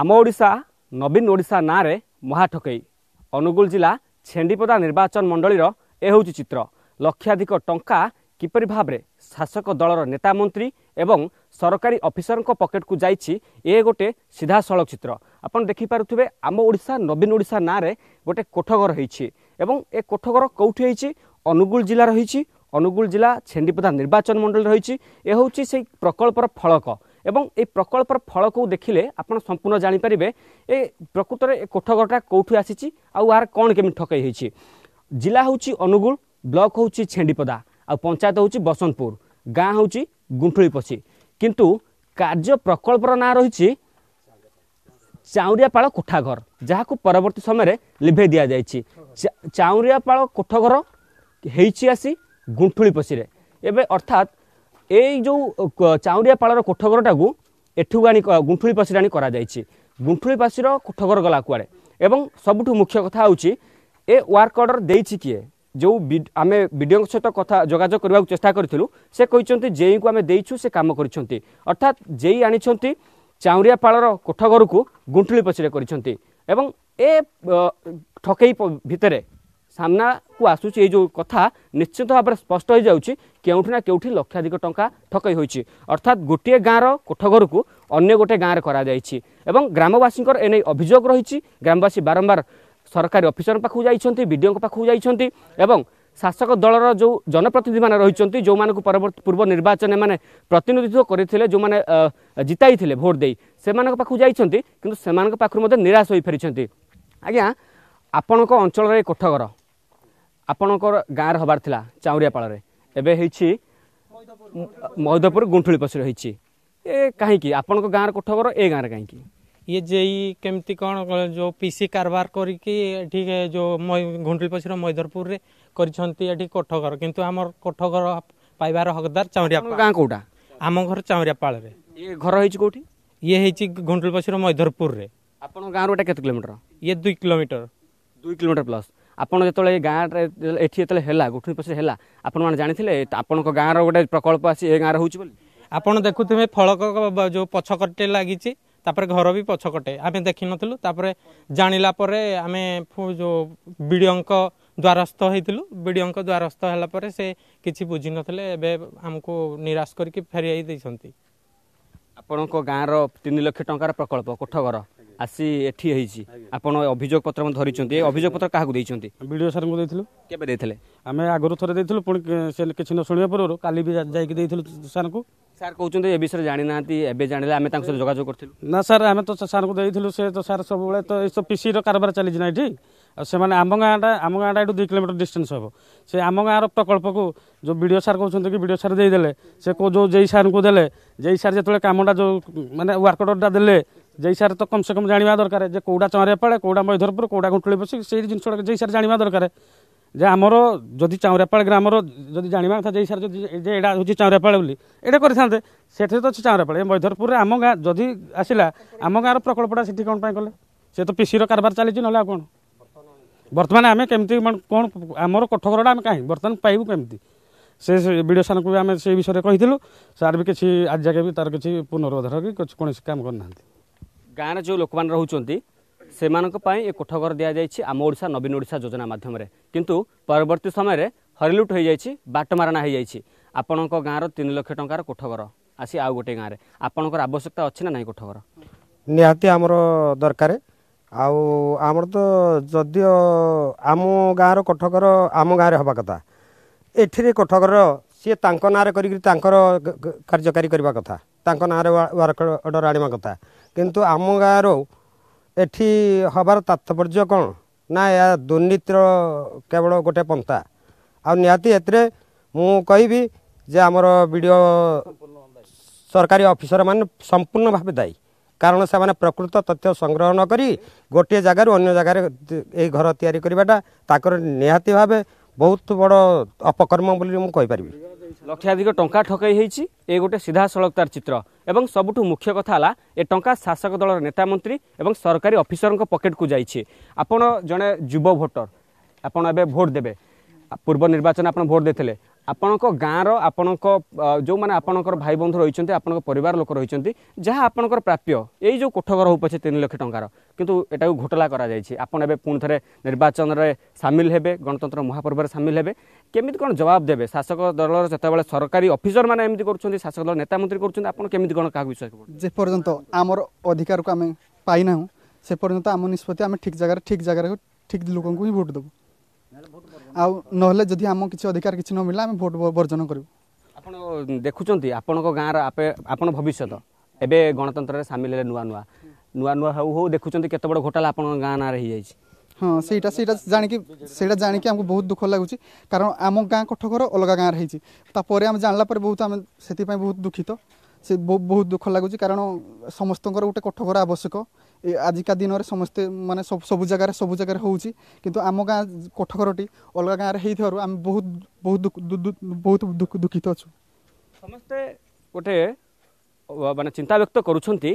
ଆମ ଓଡ଼ିଶା ନବୀନ ଓଡ଼ିଶା ନାଁରେ ମହାଠକେଇ ଅନୁଗୁଳ ଜିଲ୍ଲା ଛେଣ୍ଡିପଦା ନିର୍ବାଚନ ମଣ୍ଡଳୀର ଏ ହେଉଛି ଚିତ୍ର ଲକ୍ଷାଧିକ ଟଙ୍କା କିପରି ଭାବରେ ଶାସକ ଦଳର ନେତା ମନ୍ତ୍ରୀ ଏବଂ ସରକାରୀ ଅଫିସରଙ୍କ ପକେଟକୁ ଯାଇଛି ଏ ଗୋଟିଏ ସିଧାସଳଖ ଚିତ୍ର ଆପଣ ଦେଖିପାରୁଥିବେ ଆମ ଓଡ଼ିଶା ନବୀନ ଓଡ଼ିଶା ନାଁରେ ଗୋଟିଏ କୋଠଘର ହୋଇଛି ଏବଂ ଏ କୋଠଘର କେଉଁଠି ହୋଇଛି ଅନୁଗୁଳ ଜିଲ୍ଲା ରହିଛି ଅନୁଗୁଳ ଜିଲ୍ଲା ଛେଣ୍ଡିପଦା ନିର୍ବାଚନ ମଣ୍ଡଳୀ ରହିଛି ଏ ହେଉଛି ସେହି ପ୍ରକଳ୍ପର ଫଳକ ଏବଂ ଏଇ ପ୍ରକଳ୍ପର ଫଳକୁ ଦେଖିଲେ ଆପଣ ସମ୍ପୂର୍ଣ୍ଣ ଜାଣିପାରିବେ ଏ ପ୍ରକୃତରେ ଏ କୋଠଘରଟା କେଉଁଠୁ ଆସିଛି ଆଉ ଏହାର କ'ଣ କେମିତି ଠକେଇ ହୋଇଛି ଜିଲ୍ଲା ହେଉଛି ଅନୁଗୁଳ ବ୍ଲକ୍ ହେଉଛି ଛେଣ୍ଡିପଦା ଆଉ ପଞ୍ଚାୟତ ହେଉଛି ବସନ୍ତପୁର ଗାଁ ହେଉଛି ଗୁଣ୍ଠୁଳିପଛି କିନ୍ତୁ କାର୍ଯ୍ୟ ପ୍ରକଳ୍ପର ନାଁ ରହିଛି ଚାଉଁରିଆପାଳ କୋଠାଘର ଯାହାକୁ ପରବର୍ତ୍ତୀ ସମୟରେ ଲିଭେଇ ଦିଆଯାଇଛି ଚାଉଁରିଆପାଳ କୋଠଘର ହେଇଛି ଆସି ଗୁଣ୍ଠୁଳିପଶିରେ ଏବେ ଅର୍ଥାତ୍ এই ଯେଉଁ ଚାଉଁରିଆପାଳର କୋଠଘରଟାକୁ ଏଠୁ ଆଣି ଗୁଣ୍ଠୁଳି ପାଶିରେ ଆଣି କରାଯାଇଛି ଗୁଣ୍ଠୁଳି ପାଶିର କୋଠଘର ଗଲା କୁଆଡ଼େ ଏବଂ ସବୁଠୁ ମୁଖ୍ୟ କଥା ହେଉଛି ଏ ୱାର୍କ ଅର୍ଡ଼ର ଦେଇଛି କିଏ ଯେଉଁ ଆମେ ବିଡ଼ିଓଙ୍କ ସହିତ କଥା ଯୋଗାଯୋଗ କରିବାକୁ ଚେଷ୍ଟା କରିଥିଲୁ ସେ କହିଛନ୍ତି ଜେଇଙ୍କୁ ଆମେ ଦେଇଛୁ ସେ କାମ କରିଛନ୍ତି ଅର୍ଥାତ୍ ଜେଇ ଆଣିଛନ୍ତି ଚାଉଁରିଆପାଳର କୋଠଘରକୁ ଗୁଣ୍ଠୁଳି ପଛରେ କରିଛନ୍ତି ଏବଂ ଏ ଠକେଇ ଭିତରେ ସାମ୍ନାକୁ ଆସୁଛି ଏଇ ଯେଉଁ କଥା ନିଶ୍ଚିତ ଭାବରେ ସ୍ପଷ୍ଟ ହୋଇଯାଉଛି କେଉଁଠି ନା କେଉଁଠି ଲକ୍ଷାଧିକ ଟଙ୍କା ଠକେଇ ହୋଇଛି ଅର୍ଥାତ୍ ଗୋଟିଏ ଗାଁର କୋଠଘରକୁ ଅନ୍ୟ ଗୋଟିଏ ଗାଁରେ କରାଯାଇଛି ଏବଂ ଗ୍ରାମବାସୀଙ୍କର ଏନେଇ ଅଭିଯୋଗ ରହିଛି ଗ୍ରାମବାସୀ ବାରମ୍ବାର ସରକାରୀ ଅଫିସର ପାଖକୁ ଯାଇଛନ୍ତି ବିଡ଼ିଓଙ୍କ ପାଖକୁ ଯାଇଛନ୍ତି ଏବଂ ଶାସକ ଦଳର ଯେଉଁ ଜନପ୍ରତିନିଧିମାନେ ରହିଛନ୍ତି ଯେଉଁମାନଙ୍କୁ ପରବର୍ତ୍ତୀ ପୂର୍ବ ନିର୍ବାଚନ ଏମାନେ ପ୍ରତିନିଧିତ୍ୱ କରିଥିଲେ ଯେଉଁମାନେ ଜିତାଇଥିଲେ ଭୋଟ୍ ଦେଇ ସେମାନଙ୍କ ପାଖକୁ ଯାଇଛନ୍ତି କିନ୍ତୁ ସେମାନଙ୍କ ପାଖରୁ ମଧ୍ୟ ନିରାଶ ହୋଇପାରିଛନ୍ତି ଆଜ୍ଞା ଆପଣଙ୍କ ଅଞ୍ଚଳରେ କୋଠଘର ଆପଣଙ୍କର ଗାଁରେ ହେବାର ଥିଲା ଚାଉଁରିଆପାଳରେ ଏବେ ହେଇଛି ମୈଦପୁର ଗୁଣ୍ଠୁଳି ପଛରେ ହେଇଛି ଏ କାହିଁକି ଆପଣଙ୍କ ଗାଁର କୋଠଘର ଏ ଗାଁରେ କାହିଁକି ଇଏ ଜେଇ କେମିତି କ'ଣ ଯେଉଁ ପିସି କାରବାର କରିକି ଏଠି ଯେଉଁ ଘୁଣ୍ଟୁଳି ପଛର ମୈଦରପୁରରେ କରିଛନ୍ତି ଏଠି କୋଠଘର କିନ୍ତୁ ଆମର କୋଠଘର ପାଇବାର ହକଦାର ଚାଉଁରିଆ ଗାଁ କେଉଁଟା ଆମ ଘର ଚାଉଁରିଆପାଳରେ ଇଏ ଘର ହେଇଛି କେଉଁଠି ଇଏ ହେଇଛି ଘୁଣ୍ଟୁଳି ପଛର ମୈଦରପୁରରେ ଆପଣଙ୍କ ଗାଁରୁ ଏଇଟା କେତେ କିଲୋମିଟର ଇଏ ଦୁଇ କିଲୋମିଟର ଦୁଇ କିଲୋମିଟର ପ୍ଲସ୍ ଆପଣ ଯେତେବେଳେ ଏ ଗାଁରେ ଏଠି ଯେତେବେଳେ ହେଲା ଗୁଠୁ ପଶରେ ହେଲା ଆପଣମାନେ ଜାଣିଥିଲେ ଆପଣଙ୍କ ଗାଁର ଗୋଟେ ପ୍ରକଳ୍ପ ଆସି ଏ ଗାଁରେ ହେଉଛି ବୋଲି ଆପଣ ଦେଖୁଥିବେ ଫଳକ ଯେଉଁ ପଛକଟେ ଲାଗିଛି ତାପରେ ଘର ବି ପଛକଟେ ଆମେ ଦେଖିନଥିଲୁ ତାପରେ ଜାଣିଲା ପରେ ଆମେ ଯେଉଁ ବିଡ଼ିଓଙ୍କ ଦ୍ୱାରସ୍ଥ ହେଇଥିଲୁ ବିଡ଼ିଓଙ୍କ ଦ୍ୱାରସ୍ଥ ହେଲା ପରେ ସେ କିଛି ବୁଝିନଥିଲେ ଏବେ ଆମକୁ ନିରାଶ କରିକି ଫେରାଇ ଦେଇଛନ୍ତି ଆପଣଙ୍କ ଗାଁର ତିନି ଲକ୍ଷ ଟଙ୍କାର ପ୍ରକଳ୍ପ କୋଠ ଘର আসি এটি হয়েছি আপনার অভিযোগ পত্র ধরিছেন অভিযোগ পত্র কাহকু দিয়েছেন বিডিও স্যার দিয়েছিল কেবে আমি আগর থরে দিয়েছিল পুঁ কিছু ন শুণবা পূর্ব কালি বি যাইকি দিয়েছিল স্যার স্যার কৌন এ বিষয়ে জাঁ না এবে জাঁলে আমি তাঁর সাথে যোগাযোগ করছিল না স্যার আমি তো স্যার দিয়েছিল সে তো স্যার সবুলে তো এই সব পিসির কারবার চালিছে না এটি ସେମାନେ ଆମ ଗାଁଟା ଆମ ଗାଁଟା ଏଠୁ ଦୁଇ କିଲୋମିଟର ଡିଷ୍ଟାନ୍ସ ହେବ ସେ ଆମ ଗାଁର ପ୍ରକଳ୍ପକୁ ଯେଉଁ ବି ଡି ଓ ସାର୍ କହୁଛନ୍ତି କି ବି ଡି ଓ ସାର୍ ଦେଇଦେଲେ ସେ କେଉଁ ଯେଉଁ ଜେଇ ସାର୍ଙ୍କୁ ଦେଲେ ଜେଇ ସାର୍ ଯେତେବେଳେ କାମଟା ଯେଉଁ ମାନେ ଦେଲେ যেই সার তো কমসে কম জাঁয়া দরকার যে কোটা চাউরিয়া পাড়ে কোটা মৈধরপুর কোটা গুঁটুলি বসি সেই জিনিসটা যেই সার জাঁয়া দরকার যে আমার যদি চাউরিয়াপাড় গ্রামর যদি জাঁয়া কথা যেই সার যদি যে এটা হচ্ছে চাউরিয়াপাড় বলে এটা করে থাকে সেটি তো হচ্ছে চাউরিয়াপাড় মৈধরপুরের আম গাঁ যদি আসিলা আম গাঁর প্রকল্পটা সেটি কোণ পাই কলে সে তো পিসির কারবার চালিছে নহলে আর কোণ বর্তমান আমি কেমতি কোণ আমার কঠোরটা আমি কাহি বর্তমান পাইবু কেমতি সে বিডিও সারকে আমি সেই বিষয়ে কহিলু সার বি কিছু আজ জায়গা বি তার কিছু পুনরুদ্ধার কি কোণী কাম করে না ଗାଁରେ ଯେଉଁ ଲୋକମାନେ ରହୁଛନ୍ତି ସେମାନଙ୍କ ପାଇଁ ଏ କୋଠଘର ଦିଆଯାଇଛି ଆମ ଓଡ଼ିଶା ନବୀନ ଓଡ଼ିଶା ଯୋଜନା ମାଧ୍ୟମରେ କିନ୍ତୁ ପରବର୍ତ୍ତୀ ସମୟରେ ହରିଲୁଟ୍ ହୋଇଯାଇଛି ବାଟମାରଣା ହୋଇଯାଇଛି ଆପଣଙ୍କ ଗାଁର ତିନି ଲକ୍ଷ ଟଙ୍କାର କୋଠଘର ଆସି ଆଉ ଗୋଟିଏ ଗାଁରେ ଆପଣଙ୍କର ଆବଶ୍ୟକତା ଅଛି ନା ନାହିଁ କୋଠଘର ନିହାତି ଆମର ଦରକାର ଆଉ ଆମର ତ ଯଦିଓ ଆମ ଗାଁର କୋଠଘର ଆମ ଗାଁରେ ହେବା କଥା ଏଠିରେ କୋଠଘର ସିଏ ତାଙ୍କ ନାଁରେ କରିକିରି ତାଙ୍କର କାର୍ଯ୍ୟକାରୀ କରିବା କଥା ତାଙ୍କ ନାଁରେ ୱାର୍କ ଅର୍ଡ଼ର ଆଣିବା କଥା କିନ୍ତୁ ଆମ ଗାଁର ଏଠି ହେବାର ତାତ୍ପର୍ଯ୍ୟ କ'ଣ ନା ଏହା ଦୁର୍ନୀତିର କେବଳ ଗୋଟେ ପନ୍ଥା ଆଉ ନିହାତି ଏଥିରେ ମୁଁ କହିବି ଯେ ଆମର ବି ଡ଼ି ଓ ସରକାରୀ ଅଫିସରମାନେ ସମ୍ପୂର୍ଣ୍ଣ ଭାବେ ଦାୟୀ କାରଣ ସେମାନେ ପ୍ରକୃତ ତଥ୍ୟ ସଂଗ୍ରହ ନ କରି ଗୋଟିଏ ଜାଗାରୁ ଅନ୍ୟ ଜାଗାରେ ଏଇ ଘର ତିଆରି କରିବାଟା ତାଙ୍କର ନିହାତି ଭାବେ ବହୁତ ବଡ଼ ଅପକର୍ମ ବୋଲି ମୁଁ କହିପାରିବି লক্ষাধিক টঙ্কা ঠকাই হয়েছি এ গোটে সিধাসলখ তার চিত্র এবং সবুঠু মুখ্য কথা হল এ টঙ্কা শাসক দলর নেতামন্ত্রী এবং সরকারি অফিসর পকেট কু যাইছে আপনার জনে যুব ভোটর আপনার এবে ভোট দেবে পূর্ব নির্বাচন আপনার ভোট দিয়ে ଆପଣଙ୍କ ଗାଁର ଆପଣଙ୍କ ଯେଉଁମାନେ ଆପଣଙ୍କର ଭାଇ ବନ୍ଧୁ ରହିଛନ୍ତି ଆପଣଙ୍କ ପରିବାର ଲୋକ ରହିଛନ୍ତି ଯାହା ଆପଣଙ୍କର ପ୍ରାପ୍ୟ ଏଇ ଯେଉଁ କୋଠଘର ହେଉ ପଛେ ତିନି ଲକ୍ଷ ଟଙ୍କାର କିନ୍ତୁ ଏଟାକୁ ଘୋଟାଲା କରାଯାଇଛି ଆପଣ ଏବେ ପୁଣି ଥରେ ନିର୍ବାଚନରେ ସାମିଲ ହେବେ ଗଣତନ୍ତ୍ର ମହାପର୍ବରେ ସାମିଲ ହେବେ କେମିତି କ'ଣ ଜବାବ ଦେବେ ଶାସକ ଦଳର ଯେତେବେଳେ ସରକାରୀ ଅଫିସରମାନେ ଏମିତି କରୁଛନ୍ତି ଶାସକ ଦଳ ନେତା ମନ୍ତ୍ରୀ କରୁଛନ୍ତି ଆପଣ କେମିତି କ'ଣ କାହାକୁ ବିଶ୍ୱାସ କରୁଛନ୍ତି ଯେପର୍ଯ୍ୟନ୍ତ ଆମର ଅଧିକାରକୁ ଆମେ ପାଇନାହୁଁ ସେପର୍ଯ୍ୟନ୍ତ ଆମ ନିଷ୍ପତ୍ତି ଆମେ ଠିକ୍ ଜାଗାରେ ଠିକ୍ ଜାଗାରେ ଠିକ୍ ଲୋକଙ୍କୁ ହିଁ ଭୋଟ୍ ଦେବୁ ଆଉ ନହେଲେ ଯଦି ଆମ କିଛି ଅଧିକାର କିଛି ନ ମିଳିଲା ଆମେ ଭୋଟ ବର୍ଜନ କରିବୁ ଆପଣ ଦେଖୁଛନ୍ତି ଆପଣଙ୍କ ଗାଁର ଆପଣ ଭବିଷ୍ୟତ ଏବେ ଗଣତନ୍ତ୍ରରେ ସାମିଲ ହେଲେ ନୂଆ ନୂଆ ନୂଆ ନୂଆ ହଉ ହଉ ଦେଖୁଛନ୍ତି କେତେ ବଡ଼ ଘୋଟାଲା ଆପଣଙ୍କ ଗାଁ ନାଁରେ ହେଇଯାଇଛି ହଁ ସେଇଟା ସେଇଟା ଜାଣିକି ସେଇଟା ଜାଣିକି ଆମକୁ ବହୁତ ଦୁଃଖ ଲାଗୁଛି କାରଣ ଆମ ଗାଁ ଘର ଅଲଗା ଗାଁରେ ହେଇଛି ତାପରେ ଆମେ ଜାଣିଲା ପରେ ବହୁତ ଆମେ ସେଥିପାଇଁ ବହୁତ ଦୁଃଖିତ ସେ ବହୁତ ଦୁଃଖ ଲାଗୁଛି କାରଣ ସମସ୍ତଙ୍କର ଗୋଟେ କୋଠଘର ଆବଶ୍ୟକ ଆଜିକା ଦିନରେ ସମସ୍ତେ ମାନେ ସବୁ ଜାଗାରେ ସବୁ ଜାଗାରେ ହେଉଛି କିନ୍ତୁ ଆମ ଗାଁ କୋଠଘରଟି ଅଲଗା ଗାଁରେ ହେଇଥିବାରୁ ଆମେ ବହୁତ ବହୁତ ବହୁତ ଦୁଃଖିତ ଅଛୁ ସମସ୍ତେ ଗୋଟେ ମାନେ ଚିନ୍ତା ବ୍ୟକ୍ତ କରୁଛନ୍ତି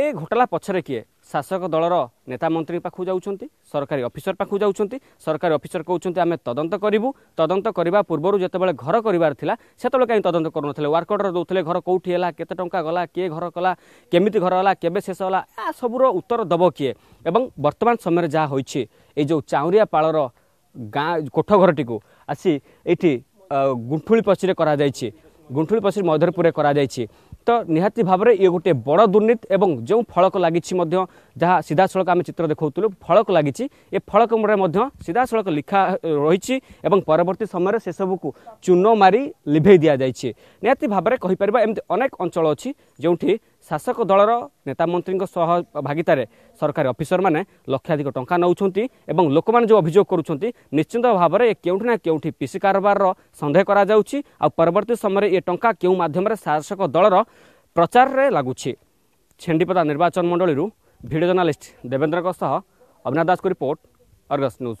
ଏ ଘୋଟାଲା ପଛରେ କିଏ ଶାସକ ଦଳର ନେତା ମନ୍ତ୍ରୀ ପାଖକୁ ଯାଉଛନ୍ତି ସରକାରୀ ଅଫିସର ପାଖକୁ ଯାଉଛନ୍ତି ସରକାରୀ ଅଫିସର କହୁଛନ୍ତି ଆମେ ତଦନ୍ତ କରିବୁ ତଦନ୍ତ କରିବା ପୂର୍ବରୁ ଯେତେବେଳେ ଘର କରିବାର ଥିଲା ସେତେବେଳେ କାହିଁ ତଦନ୍ତ କରୁନଥିଲେ ୱାର୍କଡ଼ର ଦେଉଥିଲେ ଘର କେଉଁଠି ହେଲା କେତେ ଟଙ୍କା ଗଲା କିଏ ଘର କଲା କେମିତି ଘର ହେଲା କେବେ ଶେଷ ହେଲା ଏହା ସବୁର ଉତ୍ତର ଦେବ କିଏ ଏବଂ ବର୍ତ୍ତମାନ ସମୟରେ ଯାହା ହୋଇଛି ଏଇ ଯେଉଁ ଚାଉଁରିଆ ପାଳର ଗାଁ କୋଠଘରଟିକୁ ଆସି ଏଇଠି ଗୁଣ୍ଠୁଳି ପଶିରେ କରାଯାଇଛି ଗୁଣ୍ଠୁଳି ପଶି ମଧୁରପୁରରେ କରାଯାଇଛି ନିହାତି ଭାବରେ ଇଏ ଗୋଟିଏ ବଡ଼ ଦୁର୍ନୀତି ଏବଂ ଯେଉଁ ଫଳକ ଲାଗିଛି ମଧ୍ୟ ଯାହା ସିଧାସଳଖ ଆମେ ଚିତ୍ର ଦେଖାଉଥିଲୁ ଫଳକ ଲାଗିଛି ଏ ଫଳକ ମୁଣ୍ଡରେ ମଧ୍ୟ ସିଧାସଳଖ ଲିଖା ରହିଛି ଏବଂ ପରବର୍ତ୍ତୀ ସମୟରେ ସେସବୁକୁ ଚୂନ ମାରି ଲିଭେଇ ଦିଆଯାଇଛି ନିହାତି ଭାବରେ କହିପାରିବା ଏମିତି ଅନେକ ଅଞ୍ଚଳ ଅଛି ଯେଉଁଠି ଶାସକ ଦଳର ନେତାମନ୍ତ୍ରୀଙ୍କ ସହ ଭାଗିତାରେ ସରକାରୀ ଅଫିସରମାନେ ଲକ୍ଷାଧିକ ଟଙ୍କା ନେଉଛନ୍ତି ଏବଂ ଲୋକମାନେ ଯେଉଁ ଅଭିଯୋଗ କରୁଛନ୍ତି ନିଶ୍ଚିନ୍ତ ଭାବରେ ଏ କେଉଁଠି ନା କେଉଁଠି ପିସି କାରବାରର ସନ୍ଦେହ କରାଯାଉଛି ଆଉ ପରବର୍ତ୍ତୀ ସମୟରେ ଏ ଟଙ୍କା କେଉଁ ମାଧ୍ୟମରେ ଶାସକ ଦଳର ପ୍ରଚାରରେ ଲାଗୁଛି ଛେଣ୍ଡିପଦା ନିର୍ବାଚନ ମଣ୍ଡଳୀରୁ ଭିଡ଼ିଓ ଜର୍ଣ୍ଣାଲିଷ୍ଟ ଦେବେନ୍ଦ୍ରଙ୍କ ସହ ଅଭିନାଶ ଦାସଙ୍କ ରିପୋର୍ଟ ଅର୍ଗସ୍ ନ୍ୟୁଜ୍